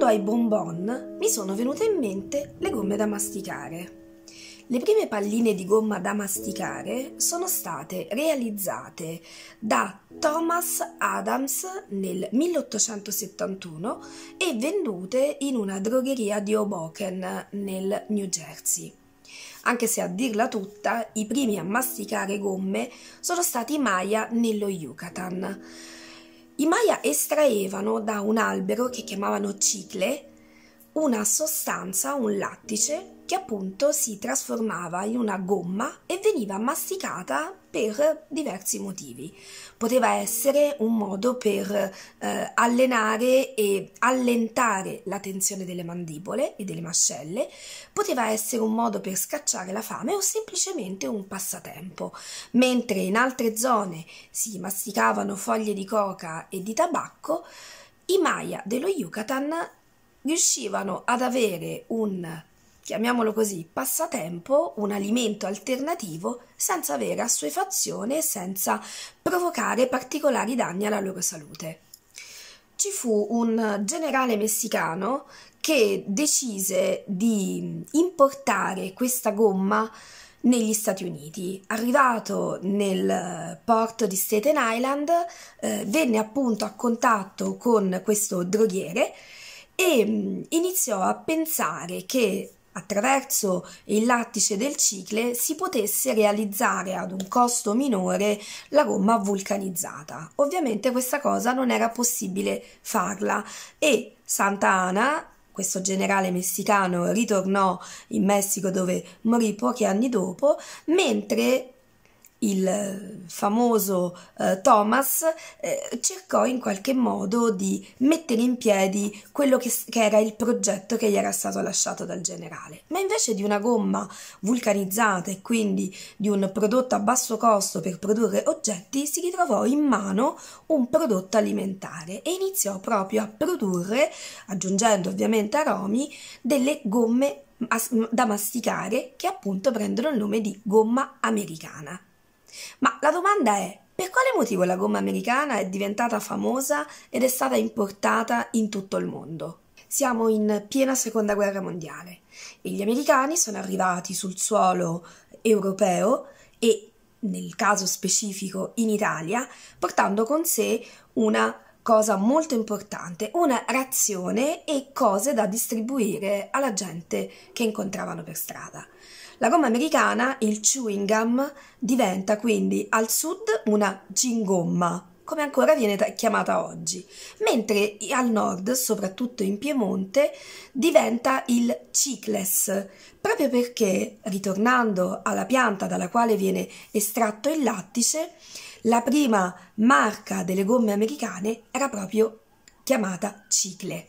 Pensando ai bonbon, mi sono venute in mente le gomme da masticare. Le prime palline di gomma da masticare sono state realizzate da Thomas Adams nel 1871 e vendute in una drogheria di Hoboken nel New Jersey. Anche se a dirla tutta, i primi a masticare gomme sono stati i Maya nello Yucatan i Maya estraevano da un albero che chiamavano cicle una sostanza, un lattice, che appunto si trasformava in una gomma e veniva masticata per diversi motivi. Poteva essere un modo per eh, allenare e allentare la tensione delle mandibole e delle mascelle, poteva essere un modo per scacciare la fame o semplicemente un passatempo, mentre in altre zone si masticavano foglie di coca e di tabacco, i Maya dello Yucatan riuscivano ad avere un chiamiamolo così, passatempo, un alimento alternativo senza avere assuefazione e senza provocare particolari danni alla loro salute. Ci fu un generale messicano che decise di importare questa gomma negli Stati Uniti. Arrivato nel porto di Staten Island, eh, venne appunto a contatto con questo droghiere e mm, iniziò a pensare che attraverso il lattice del cicle si potesse realizzare ad un costo minore la gomma vulcanizzata. Ovviamente questa cosa non era possibile farla e Santa Ana questo generale messicano ritornò in Messico dove morì pochi anni dopo, mentre il eh, famoso eh, Thomas eh, cercò in qualche modo di mettere in piedi quello che, che, era il progetto che gli era stato lasciato dal generale. Ma invece di una gomma vulcanizzata e quindi di un prodotto a basso costo per produrre oggetti, si ritrovò in mano un prodotto alimentare e iniziò proprio a produrre, aggiungendo ovviamente aromi, delle gomme da masticare che appunto prendono il nome di gomma americana. Ma la domanda è, per quale motivo la gomma americana è diventata famosa ed è stata importata in tutto il mondo? Siamo in piena seconda guerra mondiale e gli americani sono arrivati sul suolo europeo e nel caso specifico in Italia, portando con sé una cosa molto importante, una razione e cose da distribuire alla gente che incontravano per strada. La gomma americana, il chewing gum, diventa quindi al sud una gingomma, come ancora viene chiamata oggi, mentre al nord, soprattutto in Piemonte, diventa il cicles, proprio perché, ritornando alla pianta dalla quale viene estratto il lattice, la prima marca delle gomme americane era proprio chiamata cicle.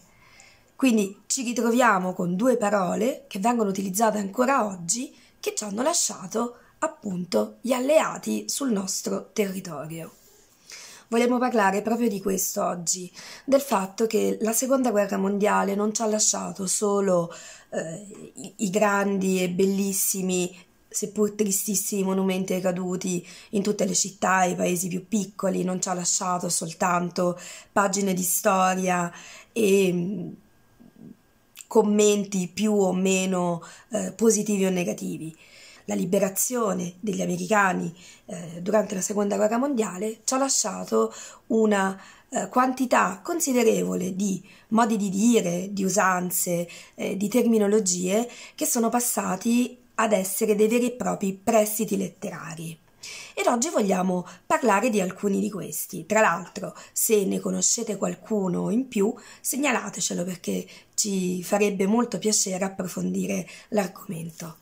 Quindi ci ritroviamo con due parole che vengono utilizzate ancora oggi che ci hanno lasciato appunto gli alleati sul nostro territorio. Vogliamo parlare proprio di questo oggi, del fatto che la seconda guerra mondiale non ci ha lasciato solo eh, i grandi e bellissimi, seppur tristissimi monumenti caduti in tutte le città e i paesi più piccoli, non ci ha lasciato soltanto pagine di storia e commenti più o meno eh, positivi o negativi. La liberazione degli americani eh, durante la seconda guerra mondiale ci ha lasciato una eh, quantità considerevole di modi di dire, di usanze, eh, di terminologie che sono passati ad essere dei veri e propri prestiti letterari. Ed oggi vogliamo parlare di alcuni di questi. Tra l'altro, se ne conoscete qualcuno in più, segnalatecelo perché ci farebbe molto piacere approfondire l'argomento.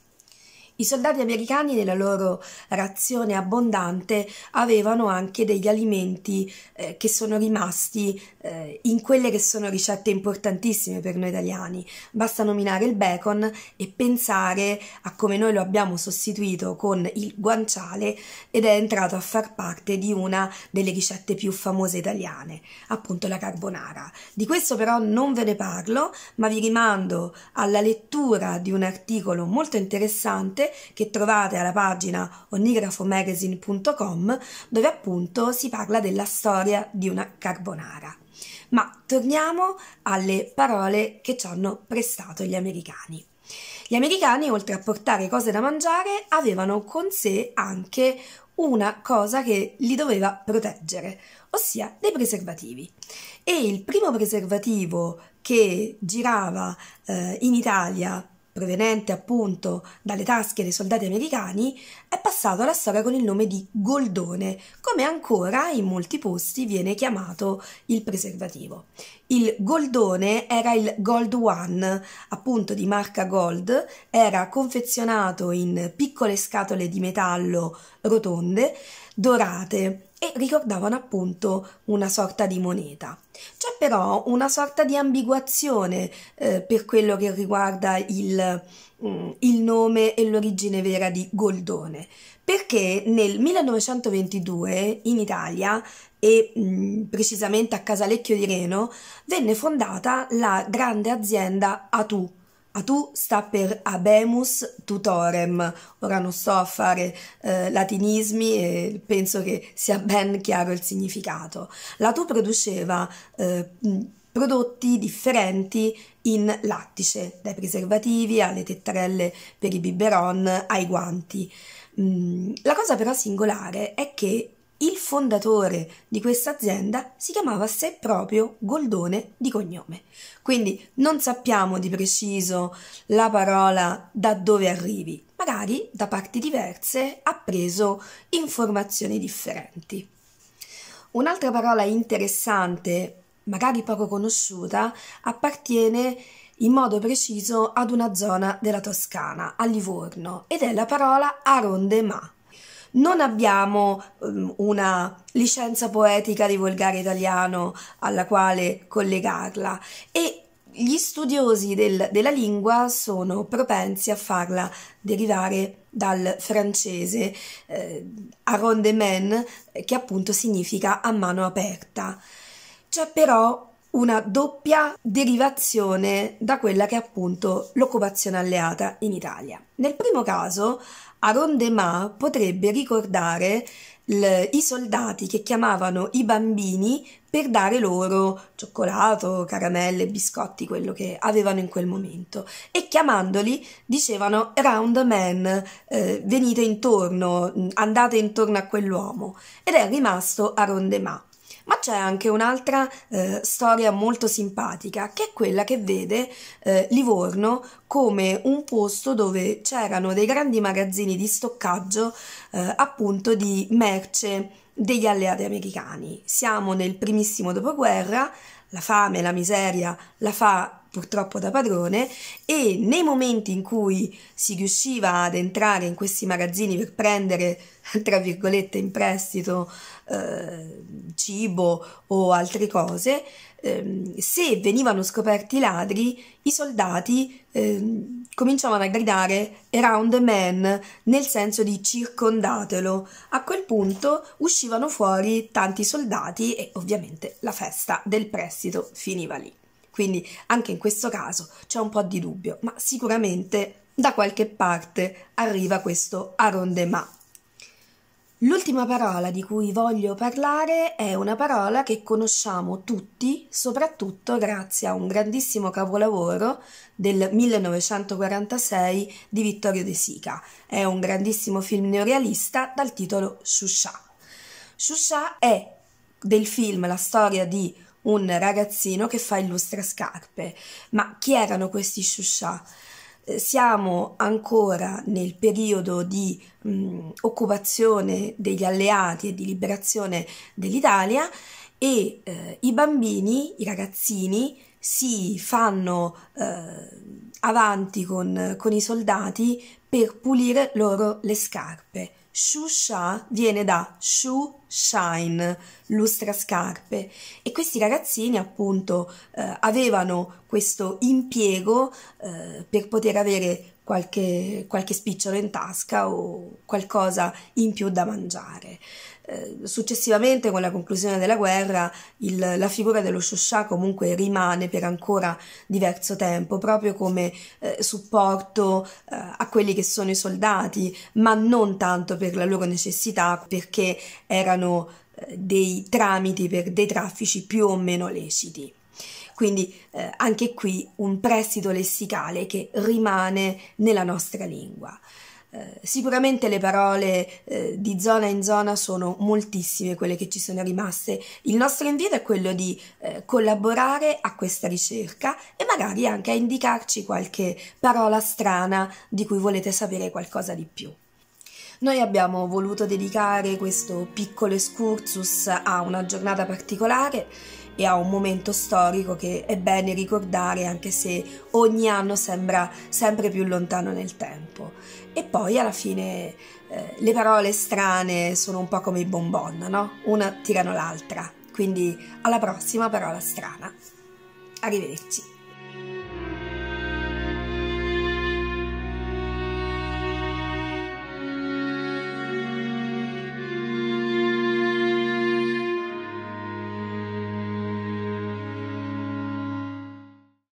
I soldati americani nella loro razione abbondante avevano anche degli alimenti eh, che sono rimasti eh, in quelle che sono ricette importantissime per noi italiani. Basta nominare il bacon e pensare a come noi lo abbiamo sostituito con il guanciale ed è entrato a far parte di una delle ricette più famose italiane, appunto la carbonara. Di questo però non ve ne parlo, ma vi rimando alla lettura di un articolo molto interessante che trovate alla pagina onigrafomagazine.com dove appunto si parla della storia di una carbonara. Ma torniamo alle parole che ci hanno prestato gli americani. Gli americani, oltre a portare cose da mangiare, avevano con sé anche una cosa che li doveva proteggere, ossia dei preservativi. E il primo preservativo che girava eh, in Italia proveniente appunto dalle tasche dei soldati americani, è passato alla storia con il nome di goldone, come ancora in molti posti viene chiamato il preservativo. Il goldone era il Gold One, appunto di marca Gold, era confezionato in piccole scatole di metallo rotonde dorate e ricordavano appunto una sorta di moneta. C'è però una sorta di ambiguazione eh, per quello che riguarda il, mm, il nome e l'origine vera di Goldone, perché nel 1922 in Italia e mh, mm, precisamente a Casalecchio di Reno venne fondata la grande azienda Atu Ah, tu sta per abemus tutorem. Ora non sto a fare eh, latinismi e penso che sia ben chiaro il significato. La Tu produceva eh, prodotti differenti in lattice, dai preservativi alle tettarelle per i biberon ai guanti. la cosa però singolare è che il fondatore di questa azienda si chiamava a proprio Goldone di cognome. Quindi non sappiamo di preciso la parola da dove arrivi, magari da parti diverse ha preso informazioni differenti. Un'altra parola interessante, magari poco conosciuta, appartiene in modo preciso ad una zona della Toscana, a Livorno, ed è la parola arondema non abbiamo um, una licenza poetica di volgare italiano alla quale collegarla e gli studiosi del, della lingua sono propensi a farla derivare dal francese eh, a che appunto significa a mano aperta. C'è però una doppia derivazione da quella che è appunto l'occupazione alleata in Italia. Nel primo caso a Rondemà potrebbe ricordare i soldati che chiamavano i bambini per dare loro cioccolato, caramelle, biscotti, quello che avevano in quel momento. E chiamandoli dicevano Round Man, eh, venite intorno, andate intorno a quell'uomo. Ed è rimasto a Rondemà. Ma c'è anche un'altra eh, storia molto simpatica, che è quella che vede eh, Livorno come un posto dove c'erano dei grandi magazzini di stoccaggio eh, appunto di merce degli alleati americani. Siamo nel primissimo dopoguerra, la fame, la miseria la fa purtroppo da padrone e nei momenti in cui si riusciva ad entrare in questi magazzini per prendere, tra virgolette, in prestito eh, cibo o altre cose, eh, se venivano scoperti i ladri, i soldati eh, cominciavano a gridare around the man nel senso di circondatelo. A quel punto uscivano fuori tanti soldati e ovviamente la festa del prestito finiva lì. Quindi anche in questo caso c'è un po' di dubbio, ma sicuramente da qualche parte arriva questo arrondement. L'ultima parola di cui voglio parlare è una parola che conosciamo tutti, soprattutto grazie a un grandissimo capolavoro del 1946 di Vittorio De Sica. È un grandissimo film neorealista dal titolo Shusha. Shusha è del film la storia di un ragazzino che fa il lustrascarpe. Ma chi erano questi Shusha? siamo ancora nel periodo di mh, mm, occupazione degli alleati e di liberazione dell'Italia e eh, i bambini, i ragazzini si fanno eh, avanti con, con i soldati per pulire loro le scarpe. Shusha viene da shoe shine, lustra scarpe e questi ragazzini appunto eh, avevano questo impiego eh, per poter avere qualche, qualche spicciolo in tasca o qualcosa in più da mangiare. Eh, successivamente, con la conclusione della guerra, il, la figura dello Shosha comunque rimane per ancora diverso tempo, proprio come eh, supporto eh, a quelli che sono i soldati, ma non tanto per la loro necessità, perché erano eh, dei tramiti per dei traffici più o meno leciti. Quindi eh, anche qui un prestito lessicale che rimane nella nostra lingua. Eh, sicuramente le parole eh, di zona in zona sono moltissime quelle che ci sono rimaste. Il nostro invito è quello di eh, collaborare a questa ricerca e magari anche a indicarci qualche parola strana di cui volete sapere qualcosa di più. Noi abbiamo voluto dedicare questo piccolo excursus a una giornata particolare e a un momento storico che è bene ricordare anche se ogni anno sembra sempre più lontano nel tempo. E poi alla fine eh, le parole strane sono un po' come i bonbon, no? Una tirano l'altra. Quindi alla prossima parola strana. Arrivederci.